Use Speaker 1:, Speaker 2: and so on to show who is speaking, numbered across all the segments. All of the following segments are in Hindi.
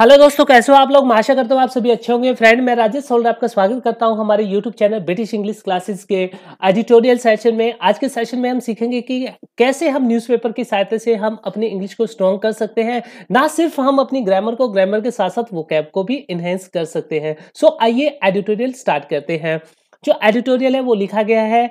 Speaker 1: हेलो दोस्तों कैसे हो आप लोग आशा करता हूँ आप सभी अच्छे होंगे फ्रेंड मैं राजेश सोल्डर आपका स्वागत करता हूँ हमारे YouTube channel British English classes के एडिटोरियल सेशन में आज के सेशन में हम सीखेंगे कि कैसे हम न्यूज़पेपर की सहायता से हम अपनी इंग्लिश को स्ट्रॉन्ग कर सकते हैं ना सिर्फ हम अपनी ग्रामर को ग्रामर के साथ साथ वो को भी इन्हेंस कर सकते हैं सो आइए एडिटोरियल स्टार्ट करते हैं जो एडिटोरियल है वो लिखा गया है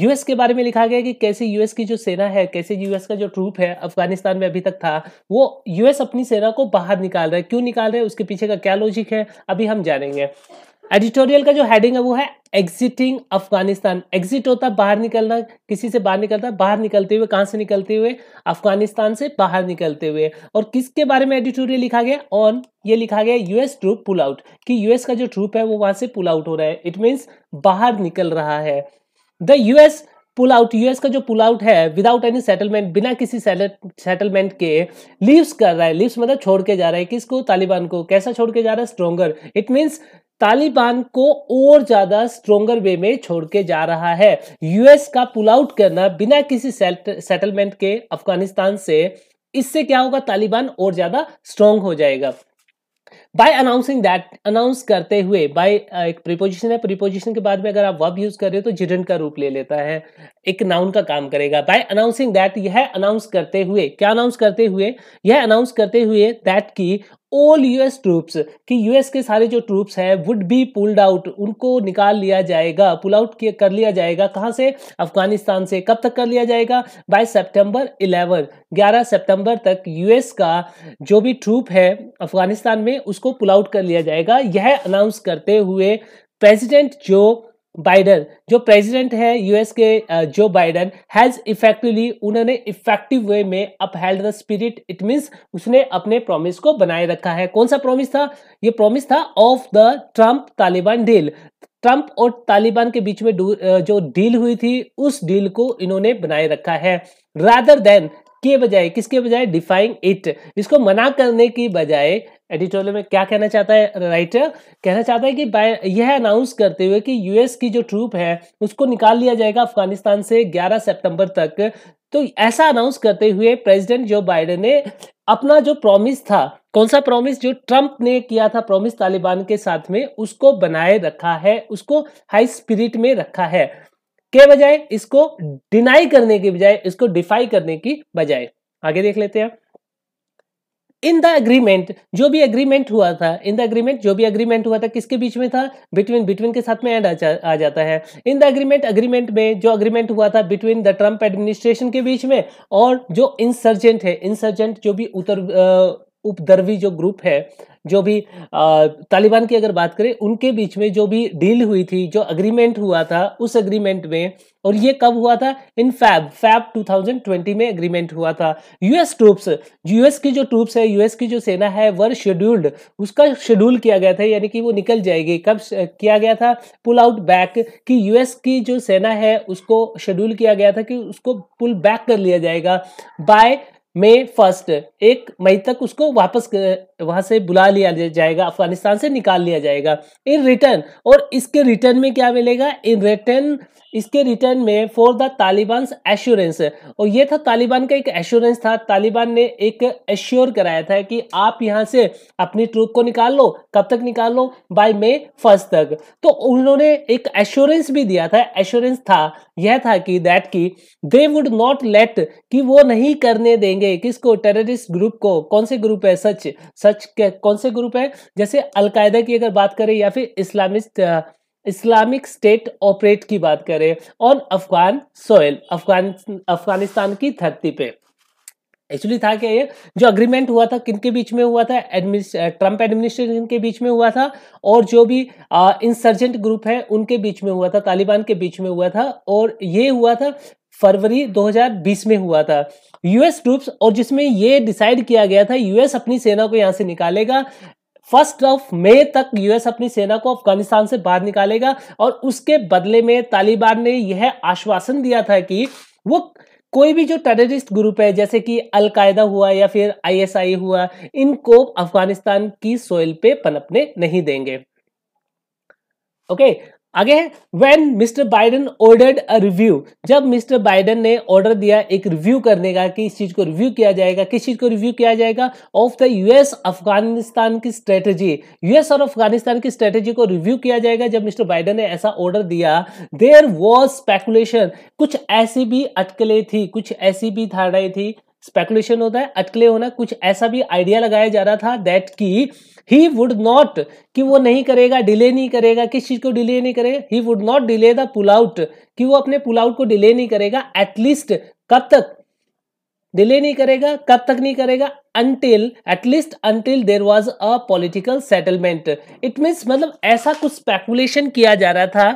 Speaker 1: यूएस के बारे में लिखा गया है कि कैसे यूएस की जो सेना है कैसे यूएस का जो ट्रूप है अफगानिस्तान में अभी तक था वो यूएस अपनी सेना को बाहर निकाल रहा है क्यों निकाल रहे हैं उसके पीछे का क्या लॉजिक है अभी हम जानेंगे एडिटोरियल का जो हेडिंग है वो है एग्जिटिंग अफगानिस्तान एग्जिट होता है बाहर निकलना किसी से बाहर निकलता बाहर निकलते हुए कहां से निकलते हुए अफगानिस्तान से बाहर निकलते हुए और किसके बारे में एडिटोरियल लिखा गया ऑन ये लिखा गया यूएस ट्रूप पुल आउट कि यूएस का जो ट्रूप है वो वहां से पुल आउट हो रहा है इट मीन्स बाहर निकल रहा है the US pull out US का जो पुल आउट है विदाउट एनी सेटलमेंट बिना किसी सेटलमेंट के लीव्स कर रहा है लीव्स मतलब छोड़ के जा रहा है किसको तालिबान को कैसा छोड़ के जा रहा है स्ट्रोंगर इट मीन्स तालिबान को और ज्यादा स्ट्रोंगर वे में छोड़ के जा रहा है यूएस का पुल आउट करना बिना किसी सेटलमेंट के अफगानिस्तान से इससे क्या होगा तालिबान और ज्यादा स्ट्रोंग हो जाएगा बाय अनाउंसिंग दैट अनाउंस करते हुए बाय uh, एक प्रीपोजिशन है प्रीपोजिशन के बाद में अगर आप वर्ब यूज कर रहे हो तो जिडन का रूप ले लेता है एक नाउन का काम करेगा बाय अनाउंसिंग दैट यह अनाउंस करते हुए क्या अनाउंस करते हुए यह अनाउंस करते हुए दैट की ऑल यूएस ट्रूप्स कि यूएस के सारे जो ट्रूप्स हैं वुड बी पुल्ड आउट उनको निकाल लिया जाएगा पुल आउट कर लिया जाएगा कहाँ से अफगानिस्तान से कब तक कर लिया जाएगा बाय सितंबर 11 11 सितंबर तक यूएस का जो भी ट्रूप है अफगानिस्तान में उसको पुल आउट कर लिया जाएगा यह अनाउंस करते हुए प्रेजिडेंट जो बाइडन जो प्रेसिडेंट है यूएस के जो बाइडन हैज इफेक्टिवली उन्होंने इफेक्टिव वे में upheld the spirit it means उसने अपने प्रॉमिस को बनाए रखा है कौन सा प्रॉमिस था ये प्रॉमिस था of the Trump Taliban deal Trump और तालिबान के बीच में जो डील हुई थी उस डील को इन्होंने बनाए रखा है रादर देन के बजाय किसके बजाय डिफाइंग इट इसको मना करने की बजाय एडिटोरियल में क्या कहना चाहता है राइटर कहना चाहता है कि यह अनाउंस करते हुए कि यूएस की जो ट्रूप है उसको निकाल लिया जाएगा अफगानिस्तान से 11 सितंबर तक तो ऐसा अनाउंस करते हुए प्रेसिडेंट जो बाइडेन ने अपना जो प्रॉमिस था कौन सा प्रॉमिस जो ट्रंप ने किया था प्रॉमिस तालिबान के साथ में उसको बनाए रखा है उसको हाई स्पिरिट में रखा है के बजाय इसको डिनाई करने के बजाय इसको डिफाई करने की बजाय आगे देख लेते हैं इन द एग्रीमेंट जो भी एग्रीमेंट हुआ था इन द एग्रीमेंट जो भी एग्रीमेंट हुआ था किसके बीच में था बिटवीन बिटवीन के साथ में एंड आ, जा, आ जाता है इन द एग्रीमेंट एग्रीमेंट में जो एग्रीमेंट हुआ था बिटवीन द ट्रंप एडमिनिस्ट्रेशन के बीच में और जो इंसर्जेंट है इंसर्जेंट जो भी उत्तर उपद्रवी जो ग्रुप है जो भी तालिबान की अगर बात करें उनके बीच में जो भी डील हुई थी जो अग्रीमेंट हुआ था उस अग्रीमेंट में और ये कब हुआ था इन फैब फैब 2020 में अग्रीमेंट हुआ था यूएस ट्रूप्स यूएस की जो ट्रूप्स है यूएस की जो सेना है वर शेड्यूल्ड उसका शेड्यूल किया गया था यानी कि वो निकल जाएगी कब किया गया था पुल आउट बैक कि यूएस की जो सेना है उसको शेड्यूल किया गया था कि उसको पुल बैक कर लिया जाएगा बाय मई फर्स्ट एक मई तक उसको वापस तो वहां से बुला लिया जाएगा अफगानिस्तान से निकाल लिया जाएगा इन रिटर्न और इसके रिटर्न में क्या मिलेगा इन रिटर्न इसके रिटर्न में फॉर द तालिबान एश्योरेंस और ये था तालिबान का एक एश्योरेंस था तालिबान ने एक एश्योर कराया था कि आप यहाँ से अपनी ट्रूप को निकाल लो कब तक निकाल लो बाय मे फर्स्ट तक तो उन्होंने एक एश्योरेंस भी दिया था एश्योरेंस था यह था कि दैट की दे वुड नॉट लेट कि वो नहीं करने देंगे किसको टेररिस्ट ग्रुप को कौन से ग्रुप है सच सच के कौन से ग्रुप है जैसे अलकायदा की अगर बात करें या फिर इस्लामिस्ट इस्लामिक स्टेट ऑपरेट की बात करें on Afghan soil Afghan Afghanistan की धरती पे एक्चुअली था क्या ये जो अग्रीमेंट हुआ था किनके बीच में हुआ था ट्रंप एडमिनिस्ट्रेशन के बीच में हुआ था और जो भी इंसर्जेंट ग्रुप है उनके बीच में हुआ था तालिबान के बीच में हुआ था और ये हुआ था फरवरी 2020 में हुआ था यूएस ट्रूप्स और जिसमें ये डिसाइड किया गया था यूएस अपनी सेना को यहां से निकालेगा फर्स्ट ऑफ मई तक यूएस अपनी सेना को अफगानिस्तान से बाहर निकालेगा और उसके बदले में तालिबान ने यह आश्वासन दिया था कि वो कोई भी जो टेररिस्ट ग्रुप है जैसे कि अलकायदा हुआ या फिर आईएसआई हुआ इनको अफगानिस्तान की सोयल पे पनपने नहीं देंगे ओके okay, आगे है when mister Biden ordered a review जब मिस्टर बाइडन ने ऑर्डर दिया एक रिव्यू करने का कि इस चीज को रिव्यू किया जाएगा किस चीज को रिव्यू किया जाएगा ऑफ द यूएस अफगानिस्तान की स्ट्रेटेजी यूएस और अफगानिस्तान की स्ट्रेटेजी को रिव्यू किया जाएगा जब मिस्टर बाइडन ने ऐसा ऑर्डर दिया देर वॉज स्पेकुलेशन कुछ ऐसी भी अटकलें थी कुछ ऐसी भी धारणाएं थी स्पेकुलेशन होता है अटकले होना कुछ ऐसा भी आइडिया लगाया जा रहा था दैट की ही वुड नॉट कि वो नहीं करेगा डिले नहीं करेगा किस चीज को डिले नहीं करेगा he would not delay the pull out कि वो अपने पुल आउट को डिले नहीं करेगा एटलीस्ट कब तक डिले नहीं करेगा कब तक नहीं करेगा until at least until there was a political settlement it means मतलब ऐसा कुछ स्पेकुलेशन किया जा रहा था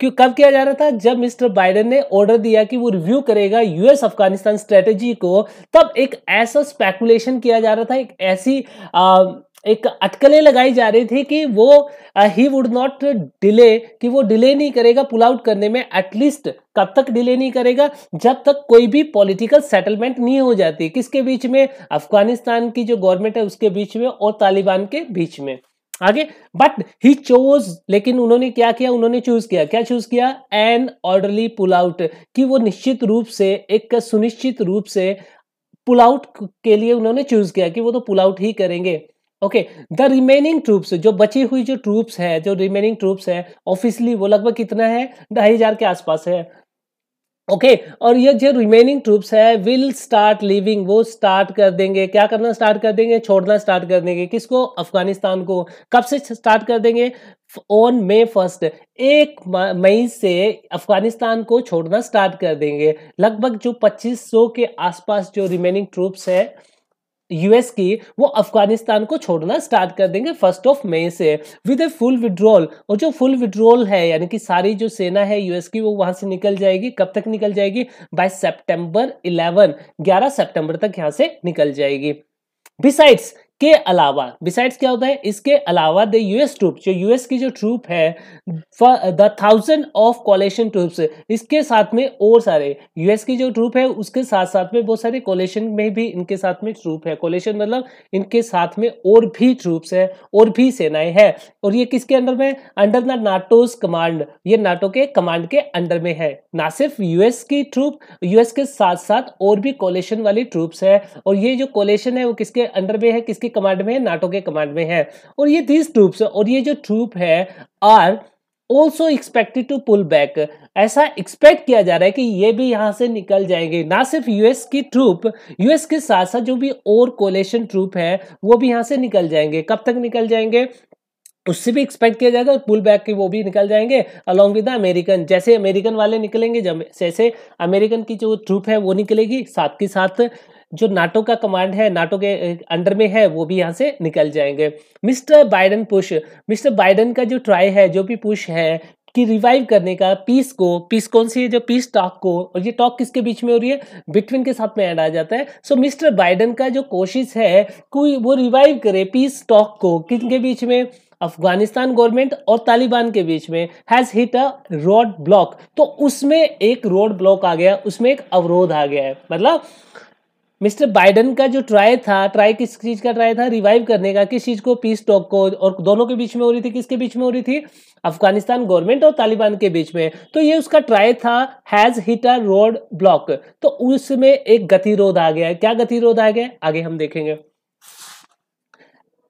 Speaker 1: क्यों कब किया जा रहा था जब मिस्टर बाइडेन ने ऑर्डर दिया कि वो रिव्यू करेगा यूएस अफगानिस्तान स्ट्रेटेजी को तब एक ऐसा स्पेकुलेशन किया जा रहा था एक ऐसी आ, एक अटकलें लगाई जा रही थी कि वो ही वुड नॉट डिले कि वो डिले नहीं करेगा पुल आउट करने में एटलीस्ट कब तक डिले नहीं करेगा जब तक कोई भी पॉलिटिकल सेटलमेंट नहीं हो जाती किसके बीच में अफगानिस्तान की जो गवर्नमेंट है उसके बीच में और तालिबान के बीच में आगे बट ही चोज लेकिन उन्होंने क्या किया उन्होंने चूज किया क्या चूज किया एन ऑर्डरली पुल आउट कि वो निश्चित रूप से एक सुनिश्चित रूप से पुल आउट के लिए उन्होंने चूज किया कि वो तो पुल आउट ही करेंगे ओके द रिमेनिंग ट्रूप्स जो बची हुई जो ट्रूप्स है जो रिमेनिंग ट्रूप्स है ऑफिसली वो लगभग कितना है ढाई हजार के आसपास है ओके okay, और ये जो रिमेनिंग ट्रूप्स है विल स्टार्ट लिविंग वो स्टार्ट कर देंगे क्या करना स्टार्ट कर देंगे छोड़ना स्टार्ट कर देंगे किसको अफगानिस्तान को कब से स्टार्ट कर देंगे ऑन मे फर्स्ट एक मई से अफगानिस्तान को छोड़ना स्टार्ट कर देंगे लगभग जो 2500 के आसपास जो रिमेनिंग ट्रूप्स है यूएस की वो अफगानिस्तान को छोड़ना स्टार्ट कर देंगे फर्स्ट ऑफ मई से विद ए फुल विड्रॉल और जो फुल विड्रॉल है यानी कि सारी जो सेना है यूएस की वो वहां से निकल जाएगी कब तक निकल जाएगी बाय सितंबर 11 11 सितंबर तक यहां से निकल जाएगी बिसाइड्स के अलावा बिसाइड्स क्या होता है इसके अलावा द यूएस ट्रूप जो यूएस की जो ट्रूप है the thousand of coalition troops इसके साथ में और सारे यूएस की जो ट्रूप है उसके साथ साथ में बहुत सारे कॉलेशन में भी इनके साथ में ट्रूप है कॉलेशन मतलब इनके साथ में और भी ट्रूप्स है और भी सेनाएं हैं और ये किसके अंडर में अंडर द नाटोज कमांड ये नाटो के कमांड के अंडर में है ना सिर्फ यूएस की ट्रूप यूएस के साथ साथ और भी कॉलेशन वाली ट्रूप्स है और ये जो कॉलेशन है वो किसके अंडर में है किसके किसकी कमांड में है नाटो के कमांड में है और ये दीज ट्रूप्स और ये जो ट्रूप है are also expected to pull back ऐसा एक्सपेक्ट किया जा रहा है कि ये भी यहाँ से निकल जाएंगे ना सिर्फ यूएस की ट्रूप यूएस के साथ साथ जो भी और कोलेशन ट्रूप है वो भी यहाँ से निकल जाएंगे कब तक निकल जाएंगे उससे भी एक्सपेक्ट किया जाएगा और पुल बैक के वो भी निकल जाएंगे अलोंग विद अमेरिकन जैसे अमेरिकन वाले निकलेंगे जैसे अमेरिकन की जो ट्रूप है वो निकलेगी साथ के साथ जो नाटो का कमांड है नाटो के अंडर में है वो भी यहाँ से निकल जाएंगे mister Biden push mister Biden का जो ट्राई है जो भी पुश है कि रिवाइव करने का पीस को पीस कौन सी है जो पीस टॉक को और ये टॉक किसके बीच में हो रही है बिटवीन के साथ में ऐड आ जाता है सो मिस्टर बाइडन का जो कोशिश है कोई वो रिवाइव करे पीस टॉक को किनके बीच में अफगानिस्तान गवर्नमेंट और तालिबान के बीच में has hit a roadblock तो उसमें एक रोड ब्लॉक आ गया उसमें एक अवरोध आ गया है मतलब मिस्टर बाइडन का जो ट्राई था ट्राई किस चीज का ट्राई था रिवाइव करने का किस चीज को पीस टॉक को और दोनों के बीच में हो रही थी किसके बीच में हो रही थी अफगानिस्तान गवर्नमेंट और तालिबान के बीच में तो ये उसका ट्राई था has hit a roadblock तो उसमें एक गतिरोध आ गया क्या गतिरोध आ गया आगे हम देखेंगे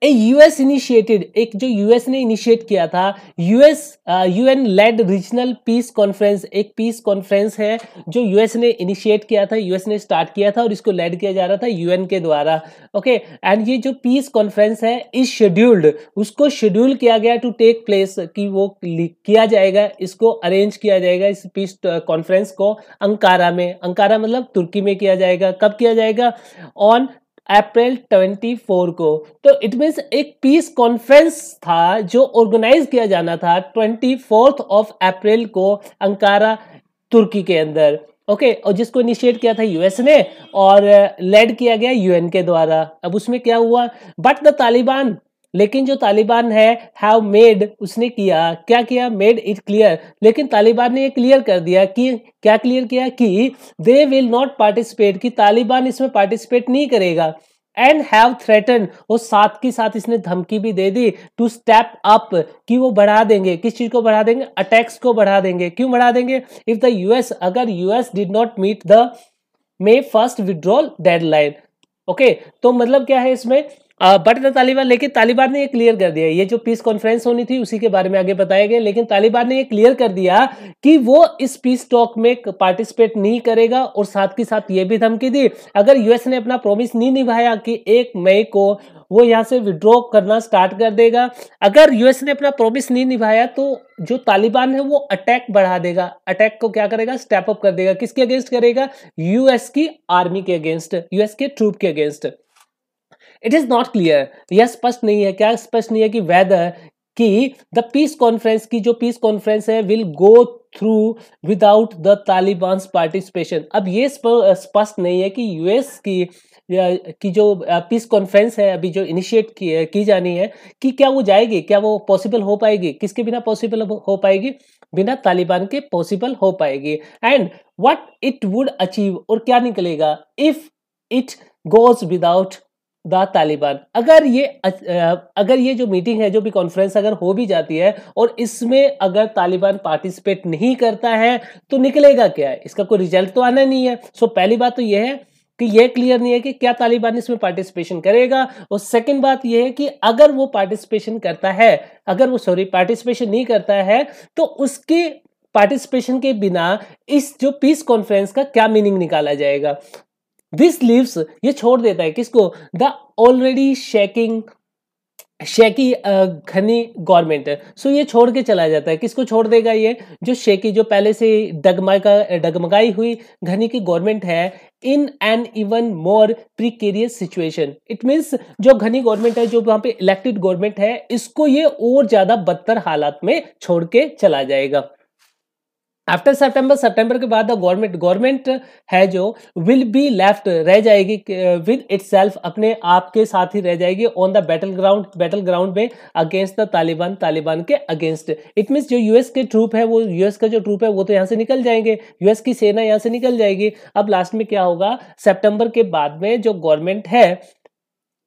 Speaker 1: ए यूएस इनिशिएटेड एक जो यूएस ने इनिशिएट किया था US UN led regional peace conference एक पीस कॉन्फ्रेंस है जो यूएस ने इनिशिएट किया था यूएस ने स्टार्ट किया था और इसको लेड किया जा रहा था यूएन के द्वारा ओके एंड ये जो पीस कॉन्फ्रेंस है इस शेड्यूल्ड उसको शेड्यूल किया गया टू टेक प्लेस कि वो किया जाएगा इसको अरेंज किया जाएगा इस पीस कॉन्फ्रेंस को अंकारा में अंकारा मतलब तुर्की में किया जाएगा कब किया जाएगा ऑन अप्रैल 24 को तो इट मीन्स एक पीस कॉन्फ्रेंस था जो ऑर्गेनाइज किया जाना था ट्वेंटी फोर्थ ऑफ अप्रैल को अंकारा तुर्की के अंदर ओके okay, और जिसको इनिशिएट किया था यूएस ने और लेड uh, किया गया यूएन के द्वारा अब उसमें क्या हुआ बट द तालिबान लेकिन जो तालिबान है हैव मेड उसने किया क्या किया मेड इट क्लियर लेकिन तालिबान ने ये क्लियर कर दिया कि क्या क्लियर किया कि दे विल नॉट पार्टिसिपेट कि तालिबान इसमें पार्टिसिपेट नहीं करेगा एंड हैव थ्रेटन और साथ के साथ इसने धमकी भी दे दी टू स्टेप अप कि वो बढ़ा देंगे किस चीज को बढ़ा देंगे अटैक्स को बढ़ा देंगे क्यों बढ़ा देंगे इफ द यूएस अगर US did not meet the May first withdrawal deadline okay तो मतलब क्या है इसमें बट द तालिबान लेकिन तालिबान ने ये क्लियर कर दिया ये जो पीस कॉन्फ्रेंस होनी थी उसी के बारे में आगे बताया गया लेकिन तालिबान ने ये क्लियर कर दिया कि वो इस पीस टॉक में पार्टिसिपेट नहीं करेगा और साथ के साथ ये भी धमकी दी अगर यूएस ने अपना प्रॉमिस नहीं निभाया कि एक मई को वो यहाँ से विड्रॉ करना स्टार्ट कर देगा अगर यूएस ने अपना प्रॉमिस नहीं निभाया तो जो तालिबान है वो अटैक बढ़ा देगा अटैक को क्या करेगा स्टेप अप कर देगा किसके अगेंस्ट करेगा यूएस की आर्मी के अगेंस्ट यूएस के ट्रूप के against it is not clear यह स्पष्ट नहीं है क्या स्पष्ट नहीं है कि वेदर कि द पीस कॉन्फ्रेंस की जो पीस कॉन्फ्रेंस है will go through without the Taliban participation अब ये स्पष्ट नहीं है कि यूएस की की जो पीस कॉन्फ्रेंस है अभी जो इनिशिएट की, है, की जानी है कि क्या वो जाएगी क्या वो पॉसिबल हो पाएगी किसके बिना पॉसिबल हो पाएगी बिना तालिबान के पॉसिबल हो पाएगी and what it would achieve और क्या निकलेगा if it goes without the Taliban अगर ये अगर ये जो मीटिंग है जो भी कॉन्फ्रेंस अगर हो भी जाती है और इसमें अगर तालिबान पार्टिसिपेट नहीं करता है तो निकलेगा क्या है इसका कोई रिजल्ट तो आना नहीं है सो पहली बात तो यह है कि यह क्लियर नहीं है कि क्या तालिबान इसमें पार्टिसिपेशन करेगा और सेकंड बात यह है कि अगर वो पार्टिसिपेशन करता है अगर वो सॉरी पार्टिसिपेशन नहीं करता है तो उसके पार्टिसिपेशन के बिना इस जो पीस कॉन्फ्रेंस का क्या मीनिंग निकाला जाएगा दिस लिव्स ये छोड़ देता है किसको the already shaking shaky Ghani government so ये छोड़ के चला जाता है किसको छोड़ देगा ये जो शेकी जो पहले से डगमगा डगमगाई हुई घनी की गवर्नमेंट है in an even more precarious situation it means जो घनी गवर्नमेंट है जो वहां पे इलेक्टेड गवर्नमेंट है इसको ये और ज़्यादा बदतर हालात में छोड़ के चला जाएगा आफ्टर सेप्टेम्बर सेप्टेम्बर के बाद गवर्नमेंट गवर्नमेंट है जो विल बी लेफ्ट रह जाएगी विद इट सेल्फ अपने आप के साथ ही रह जाएगी on the battle ground battle ground में अगेंस्ट द तालिबान तालिबान के अगेंस्ट इट मीन्स जो यूएस के ट्रूप है वो यूएस का जो ट्रूप है वो तो यहाँ से निकल जाएंगे यूएस की सेना यहाँ से निकल जाएगी अब लास्ट में क्या होगा सेप्टेम्बर के बाद में जो गवर्नमेंट है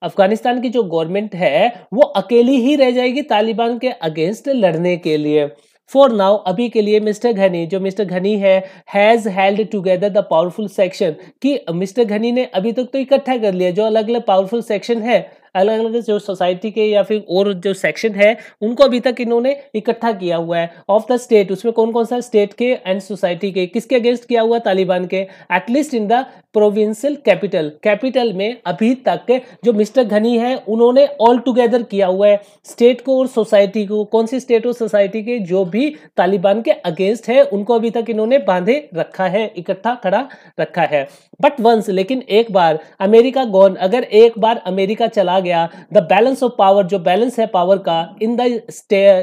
Speaker 1: अफगानिस्तान की जो गवर्नमेंट है वो अकेली ही रह जाएगी तालिबान के अगेंस्ट लड़ने के लिए फॉर नाउ अभी के लिए मिस्टर घनी जो मिस्टर घनी है has held together the powerful section कि मिस्टर घनी ने अभी तक तो इकट्ठा कर लिया जो अलग अलग पावरफुल सेक्शन है अलग अलग जो सोसाइटी के या फिर और जो सेक्शन है उनको अभी तक इन्होंने इकट्ठा किया हुआ है ऑफ द स्टेट उसमें कौन कौन सा स्टेट के एंड सोसाइटी के किसके अगेंस्ट किया हुआ तालिबान के at least in the provincial capital capital में अभी तक जो मिस्टर घनी है उन्होंने ऑल टुगेदर किया हुआ है स्टेट को और सोसाइटी को कौन सी स्टेट और सोसाइटी के जो भी तालिबान के अगेंस्ट है उनको अभी तक इन्होंने बांधे रखा है इकट्ठा खड़ा रखा है बट वंस लेकिन एक बार अमेरिका गॉन अगर एक बार अमेरिका चला गया द बैलेंस ऑफ पावर जो बैलेंस है पावर का इन द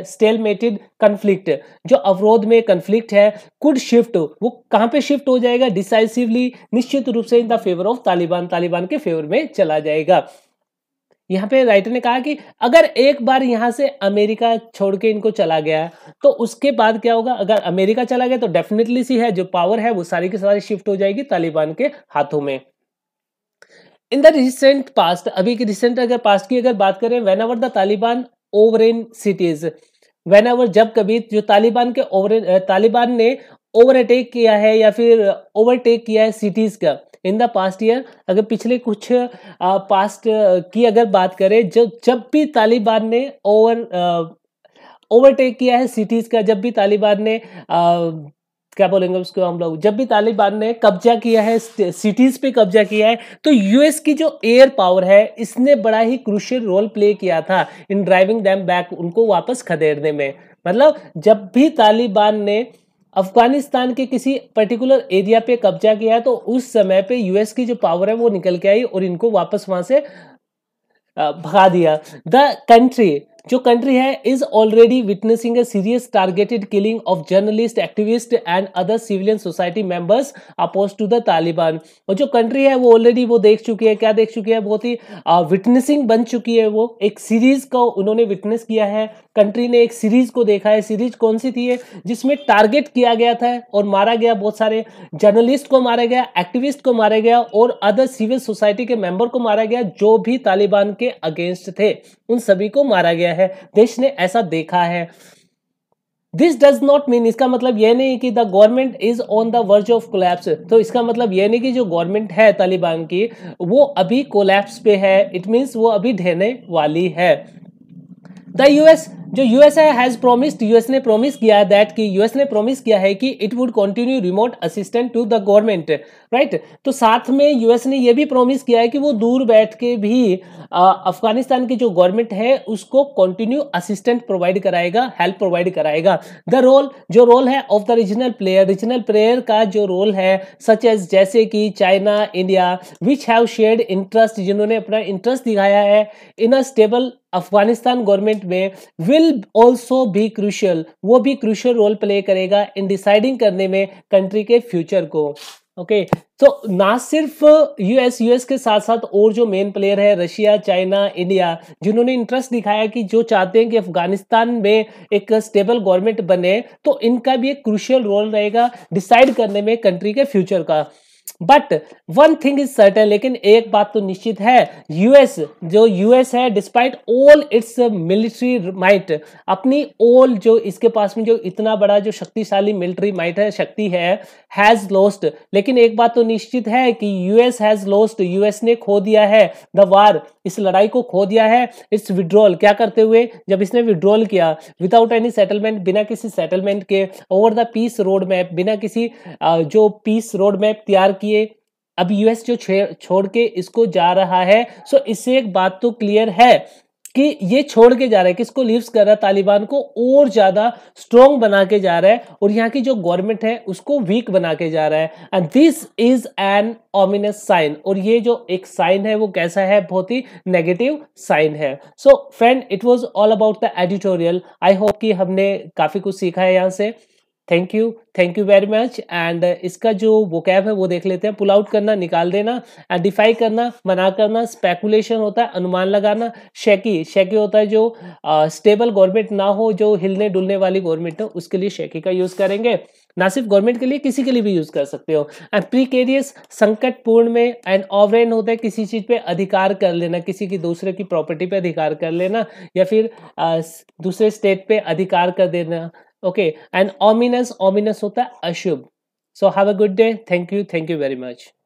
Speaker 1: स्टेलमेटेड जो अवरोध में कन्फ्लिक्ट है कुड शिफ्ट वो कहां पे शिफ्ट हो जाएगा डिसाइसिवली निश्चित रूप से in the favour of Taliban Taliban के फेवर में चला जाएगा यहाँ पे राइटर ने कहा कि अगर एक बार यहाँ से अमेरिका छोड़ के इनको चला गया तो उसके बाद क्या होगा अगर अमेरिका चला गया तो डेफिनेटली सी है जो पावर है वो सारी की सारी शिफ्ट हो जाएगी तालिबान के हाथों में इन द रिसेंट पास्ट अभी की रिसेंट अगर पास्ट की अगर बात करें whenever the Taliban over in cities whenever जब कभी जो तालिबान के ओवर तालिबान ने ओवरटेक किया है या फिर ओवरटेक किया है सिटीज का इन द पास्ट ईयर अगर पिछले कुछ पास्ट uh, uh, की अगर बात करें जब जब भी तालिबान ने ओवर ओवरटेक uh, किया है सिटीज़ का जब भी तालिबान ने आ, क्या बोलेंगे उसको हम लोग जब भी तालिबान ने कब्जा किया है सिटीज़ पे कब्जा किया है तो यूएस की जो एयर पावर है इसने बड़ा ही क्रूशियल रोल प्ले किया था इन ड्राइविंग दैम बैक उनको वापस खदेड़ने में मतलब जब भी तालिबान ने अफगानिस्तान के किसी पर्टिकुलर एरिया पे कब्जा किया है तो उस समय पे यूएस की जो पावर है वो निकल के आई और इनको वापस वहां से भगा दिया द कंट्री जो कंट्री है is already witnessing a serious targeted killing of journalist activist and other civilian society members oppose to the Taliban और जो कंट्री है वो ऑलरेडी वो देख चुकी है क्या देख चुकी है बहुत ही विटनेसिंग बन चुकी है वो एक सीरीज को उन्होंने विटनेस किया है कंट्री ने एक सीरीज को देखा है सीरीज कौन सी थी जिसमें टारगेट किया गया था और मारा गया बहुत सारे जर्नलिस्ट को मारा गया एक्टिविस्ट को मारा गया और अदर सिविल सोसाइटी के मेंबर को मारा गया जो भी तालिबान के अगेंस्ट थे उन सभी को मारा गया है है देश ने ऐसा देखा है दिस डज नॉट मीन इसका मतलब यह नहीं कि the government is on the verge of collapse तो इसका मतलब यह नहीं कि जो गवर्नमेंट है तालिबान की वो अभी कोलैप्स पे है इट मीन्स वो अभी ढहने वाली है द यूएस जो यूएस हैज प्रोमिस्ड यूएस ने प्रोमिस किया दैट कि यूएस ने प्रोमिस किया है कि it would continue remote assistant to the government right तो साथ में यूएस ने यह भी प्रोमिस किया है कि वो दूर बैठ के भी अफगानिस्तान की जो गवर्नमेंट है उसको कंटिन्यू असिस्टेंट प्रोवाइड कराएगा हेल्प प्रोवाइड कराएगा द रोल जो रोल है of the regional player regional player का जो रोल है सच एज जैसे कि China India which have shared interest जिन्होंने अपना इंटरेस्ट दिखाया है in a stable Afghanistan government में with will also be crucial वो भी क्रूशल रोल प्ले करेगा इन डिसाइडिंग करने में कंट्री के फ्यूचर को ओके तो ना सिर्फ यूएस यूएस के साथ साथ और जो मेन प्लेयर है रशिया चाइना इंडिया जिन्होंने इंटरेस्ट दिखाया कि जो चाहते हैं कि अफगानिस्तान में एक स्टेबल गवर्नमेंट बने तो इनका भी एक क्रूशियल रोल रहेगा डिसाइड करने में कंट्री के फ्यूचर का but one thing is certain लेकिन एक बात तो निश्चित है यूएस जो यूएस है despite all its military might अपनी ऑल जो इसके पास में जो इतना बड़ा जो शक्तिशाली मिलिट्री माइट है शक्ति है हैज लॉस्ट लेकिन एक बात तो निश्चित है कि यूएस हैज लॉस्ट यूएस ने खो दिया है द वार इस लड़ाई को खो दिया है इट्स विड्रॉल क्या करते हुए जब इसने विड्रॉल किया विदाउट एनी सेटलमेंट बिना किसी सेटलमेंट के over the peace roadmap बिना किसी जो पीस रोड मैप तैयार किए अब यूएस जो छोड़ के इसको जा रहा है सो इससे एक बात तो क्लियर है कि ये छोड़ के जा रहा है किसको लीव्स कर रहा है तालिबान को और ज्यादा स्ट्रॉन्ग बना के जा रहा है और यहाँ की जो गवर्नमेंट है उसको वीक बना के जा रहा है and this is an ominous sign और ये जो एक साइन है वो कैसा है बहुत ही नेगेटिव साइन है so friend it was all about the editorial I hope कि हमने काफी कुछ सीखा है यहाँ से thank you thank you very much and इसका जो वो कैब है वो देख लेते हैं पुल आउट करना निकाल देना डिफाई करना मना करना स्पेकुलेशन होता है अनुमान लगाना शेकी शेकी होता है जो स्टेबल uh, गवर्नमेंट ना हो जो हिलने डुलने वाली गवर्नमेंट हो उसके लिए शेकी का यूज करेंगे ना सिर्फ गवर्नमेंट के लिए किसी के लिए भी यूज कर सकते हो एंड प्रीकेरियस पूर्ण में एंड ऑवरेन होता है किसी चीज पे अधिकार कर लेना किसी की दूसरे की प्रॉपर्टी पे अधिकार कर लेना या फिर uh, दूसरे स्टेट पे अधिकार कर देना okay and ominous ominous hota ashub so have a good day thank you thank you very much